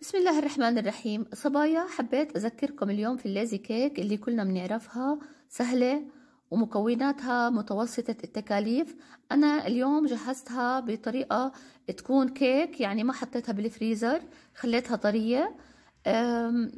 بسم الله الرحمن الرحيم صبايا حبيت أذكركم اليوم في الليزي كيك اللي كلنا بنعرفها سهلة ومكوناتها متوسطة التكاليف أنا اليوم جهزتها بطريقة تكون كيك يعني ما حطيتها بالفريزر خليتها طرية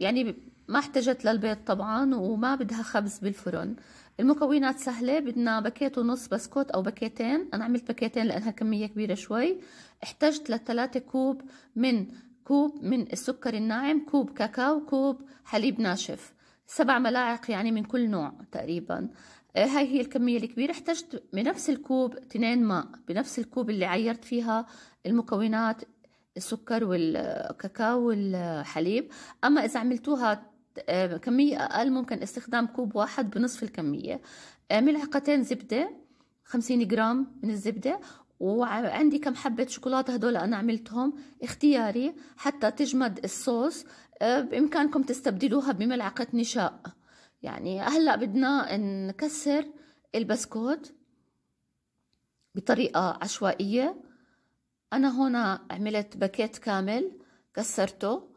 يعني ما احتجت للبيض طبعا وما بدها خبز بالفرن المكونات سهلة بدنا باكيت ونص بسكوت أو باكيتين أنا عملت باكيتين لأنها كمية كبيرة شوي احتجت لثلاثة كوب من كوب من السكر الناعم كوب كاكاو كوب حليب ناشف سبع ملاعق يعني من كل نوع تقريبا آه، هاي هي الكمية الكبيرة احتجت بنفس الكوب تنين ماء بنفس الكوب اللي عيرت فيها المكونات السكر والكاكاو والحليب أما إذا عملتوها آه، كمية أقل ممكن استخدام كوب واحد بنصف الكمية آه، ملعقتين زبدة 50 جرام من الزبدة وعندي كم حبة شوكولاتة هدول أنا عملتهم اختياري حتى تجمد الصوص آه، بإمكانكم تستبدلوها بملعقة نشاء يعني هلأ بدنا نكسر البسكوت بطريقة عشوائية أنا هنا عملت باكيت كامل كسرته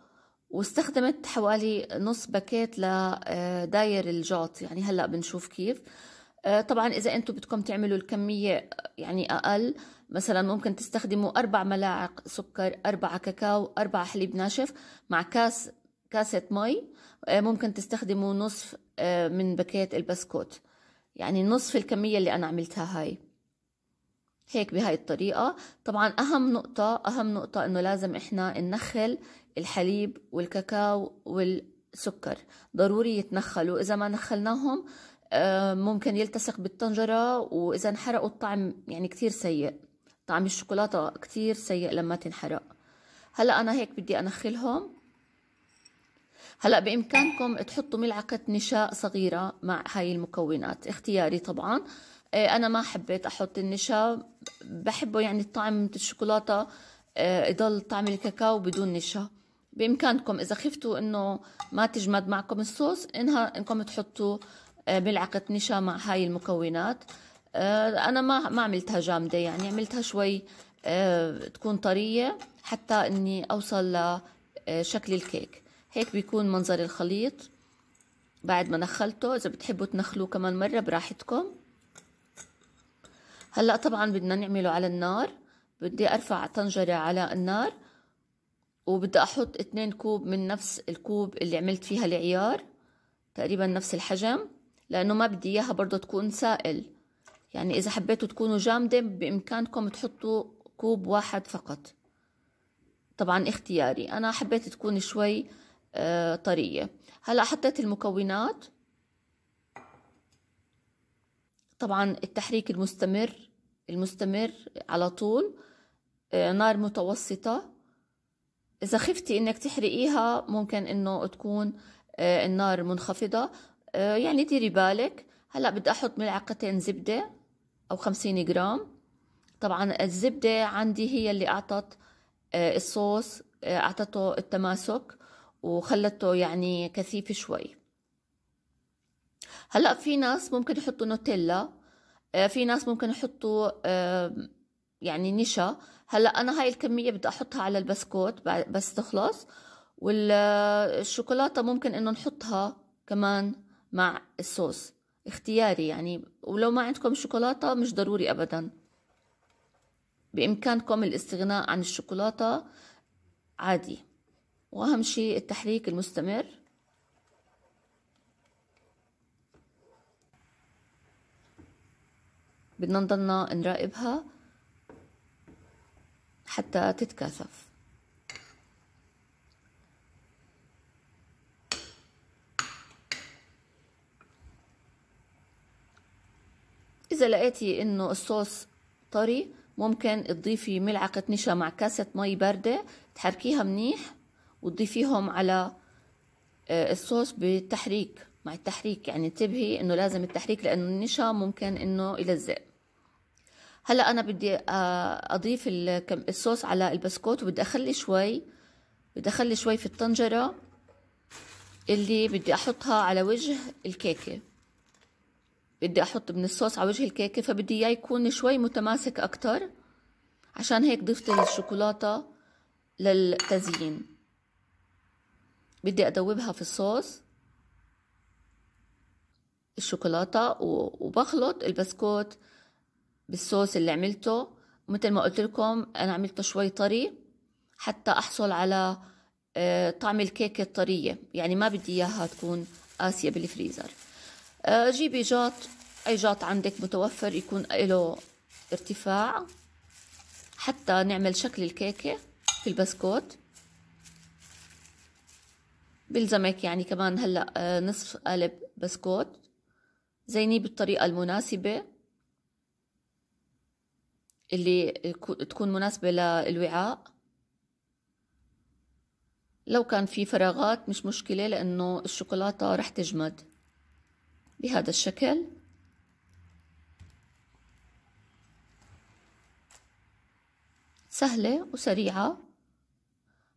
واستخدمت حوالي نص باكيت لداير آه، الجاط يعني هلأ بنشوف كيف آه، طبعا إذا أنتم بدكم تعملوا الكمية آه، يعني أقل مثلا ممكن تستخدموا أربع ملاعق سكر أربعة كاكاو أربعة حليب ناشف مع كاس كاسة مي آه، ممكن تستخدموا نصف من بكيت البسكوت يعني نصف الكمية اللي أنا عملتها هاي هيك بهاي الطريقة طبعا أهم نقطة أهم نقطة إنه لازم إحنا ننخل الحليب والكاكاو والسكر ضروري يتنخلوا إذا ما نخلناهم آه، ممكن يلتصق بالطنجرة وإذا انحرقوا الطعم يعني كتير سيء طعم الشوكولاتة كتير سيء لما تنحرق هلأ أنا هيك بدي أنخلهم هلأ بإمكانكم تحطوا ملعقة نشاء صغيرة مع هاي المكونات اختياري طبعا آه، أنا ما حبيت أحط النشاء بحبه يعني الطعم الشوكولاتة آه، يضل طعم الكاكاو بدون نشاء بإمكانكم إذا خفتوا إنه ما تجمد معكم الصوص إنها إنكم تحطوا ملعقة آه، نشا مع هاي المكونات آه، أنا ما ما عملتها جامدة يعني عملتها شوي آه، تكون طرية حتى إني أوصل لشكل الكيك هيك بيكون منظر الخليط بعد ما نخلته إذا بتحبوا تنخلوه كمان مرة براحتكم هلأ طبعا بدنا نعمله على النار بدي أرفع طنجرة على النار وبدي أحط اتنين كوب من نفس الكوب اللي عملت فيها العيار تقريبا نفس الحجم لأنه ما بدي إياها برضه تكون سائل يعني إذا حبيتوا تكونوا جامدة بإمكانكم تحطوا كوب واحد فقط طبعا اختياري أنا حبيت تكون شوي آه، طرية هلأ حطيت المكونات طبعا التحريك المستمر المستمر على طول آه، نار متوسطة إذا خفتي إنك تحرقيها ممكن إنه تكون آه، النار منخفضة آه، يعني ديري بالك هلا بدي احط ملعقتين زبده او خمسين جرام طبعا الزبده عندي هي اللي اعطت آه، الصوص آه، اعطته التماسك وخلته يعني كثيف شوي هلا في ناس ممكن يحطوا نوتيلا في ناس ممكن يحطوا يعني نشا هلا انا هاي الكميه بدي احطها على البسكوت بس تخلص والشوكولاته ممكن انه نحطها كمان مع الصوص اختياري يعني ولو ما عندكم شوكولاتة مش ضروري أبدا بإمكانكم الاستغناء عن الشوكولاتة عادي وأهم شيء التحريك المستمر بدنا نضلنا نراقبها حتى تتكاثف إذا لقيتي إنه الصوص طري ممكن تضيفي ملعقة نشا مع كاسة مي باردة تحركيها منيح وتضيفيهم على آه، الصوص بالتحريك مع التحريك يعني انتبهي انه لازم التحريك لانه النشا ممكن انه يلزق هلا انا بدي آه، اضيف الصوص على البسكوت وبدي اخلي شوي بدي اخلي شوي في الطنجره اللي بدي احطها على وجه الكيكه بدي أحط من الصوص على وجه الكيكة فبدي إياه يكون شوي متماسك أكتر عشان هيك ضفت الشوكولاتة للتزيين بدي أدوبها في الصوص الشوكولاتة وبخلط البسكوت بالصوص اللي عملته مثل ما قلت لكم أنا عملته شوي طري حتى أحصل على آه، طعم الكيكة الطرية يعني ما بدي إياها تكون قاسية بالفريزر جيبي جاط أي جاط عندك متوفر يكون له ارتفاع حتى نعمل شكل الكيكة في البسكوت بلزمك يعني كمان هلأ آه، نصف قالب بسكوت زينيه بالطريقة المناسبة اللي تكون مناسبة للوعاء لو كان في فراغات مش مشكلة لأنه الشوكولاتة رح تجمد بهذا الشكل سهلة وسريعة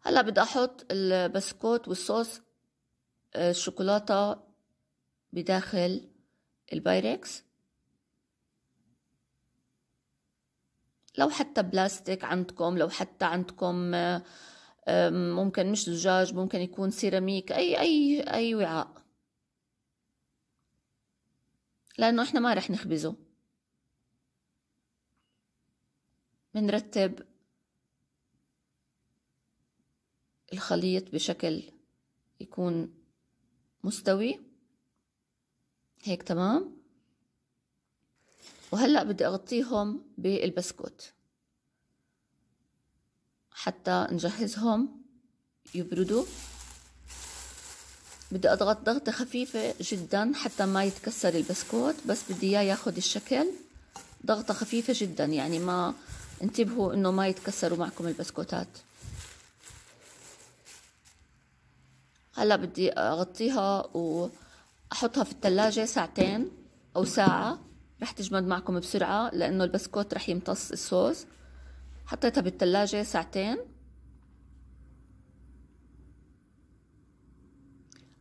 هلا بدي أحط البسكوت والصوص آه، الشوكولاتة بداخل البايركس لو حتى بلاستيك عندكم لو حتى عندكم آه، ممكن مش زجاج ممكن يكون سيراميك أي أي أي وعاء لأنه إحنا ما رح نخبزه بنرتب الخليط بشكل يكون مستوي هيك تمام وهلأ بدي أغطيهم بالبسكوت حتى نجهزهم يبردوا بدي أضغط ضغطة خفيفة جدا حتى ما يتكسر البسكوت بس بدي إياه ياخد الشكل ضغطة خفيفة جدا يعني ما انتبهوا إنه ما يتكسروا معكم البسكوتات هلا بدي أغطيها وأحطها في الثلاجة ساعتين أو ساعة رح تجمد معكم بسرعة لأنه البسكوت رح يمتص الصوص حطيتها بالثلاجة ساعتين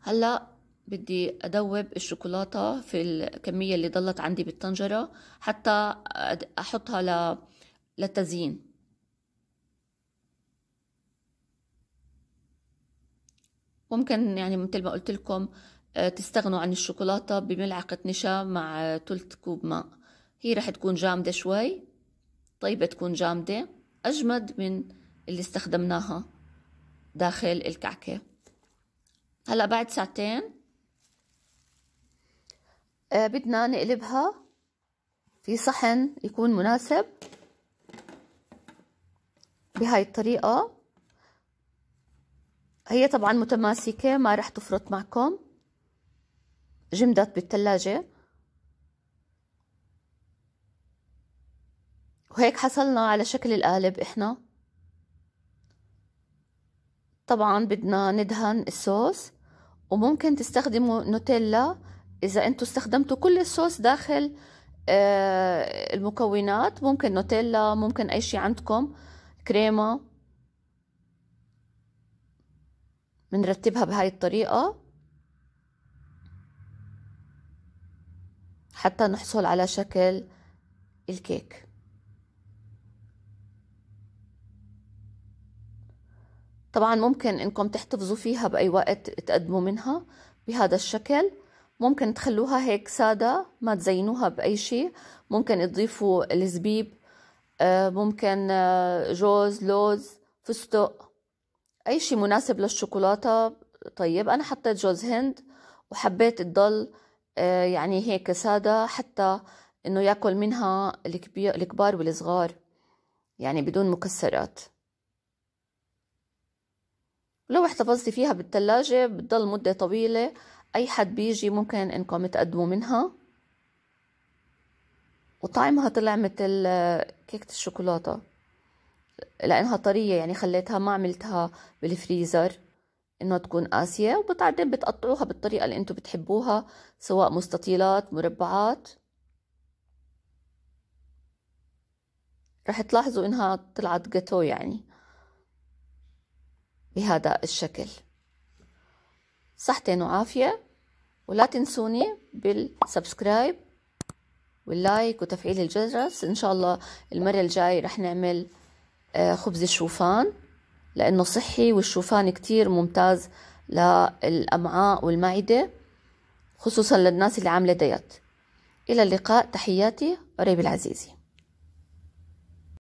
هلا بدي أدوب الشوكولاتة في الكمية اللي ضلت عندي بالطنجرة حتى أحطها ل... للتزيين ممكن يعني مثل ما قلت لكم آه، تستغنوا عن الشوكولاتة بملعقة نشا مع ثلث كوب ماء هي رح تكون جامدة شوي طيبة تكون جامدة أجمد من اللي استخدمناها داخل الكعكه هلا بعد ساعتين آه بدنا نقلبها في صحن يكون مناسب بهاي الطريقة هي طبعا متماسكة ما رح تفرط معكم جمدت بالثلاجة وهيك حصلنا على شكل القالب احنا طبعا بدنا ندهن الصوص وممكن تستخدموا نوتيلا إذا انتم استخدمتوا كل الصوص داخل آه، المكونات ممكن نوتيلا ممكن أي شي عندكم كريمة بنرتبها بهاي الطريقة حتى نحصل على شكل الكيك طبعا ممكن انكم تحتفظوا فيها باي وقت تقدموا منها بهذا الشكل ممكن تخلوها هيك سادة ما تزينوها بأي شيء ممكن تضيفوا الزبيب آه، ممكن آه، جوز لوز فستق أي شيء مناسب للشوكولاتة طيب أنا حطيت جوز هند وحبيت تضل آه، يعني هيك سادة حتى إنه ياكل منها الكبير الكبار والصغار يعني بدون مكسرات لو احتفظتي فيها بالتلاجة بتضل مدة طويلة أي حد بيجي ممكن إنكم تقدموا منها وطعمها طلع مثل آه، كيكة الشوكولاتة لأنها طرية يعني خليتها ما عملتها بالفريزر إنه تكون قاسية وبعدين بتقطعوها بالطريقة اللي أنتم بتحبوها سواء مستطيلات مربعات رح تلاحظوا إنها طلعت جاتو يعني بهذا الشكل صحتين وعافية ولا تنسوني بالسبسكرايب واللايك وتفعيل الجرس إن شاء الله المرة الجاي رح نعمل آه، خبز الشوفان لأنه صحي والشوفان كتير ممتاز للأمعاء والمعدة خصوصا للناس اللي عاملة ديت إلى اللقاء تحياتي قريب العزيزي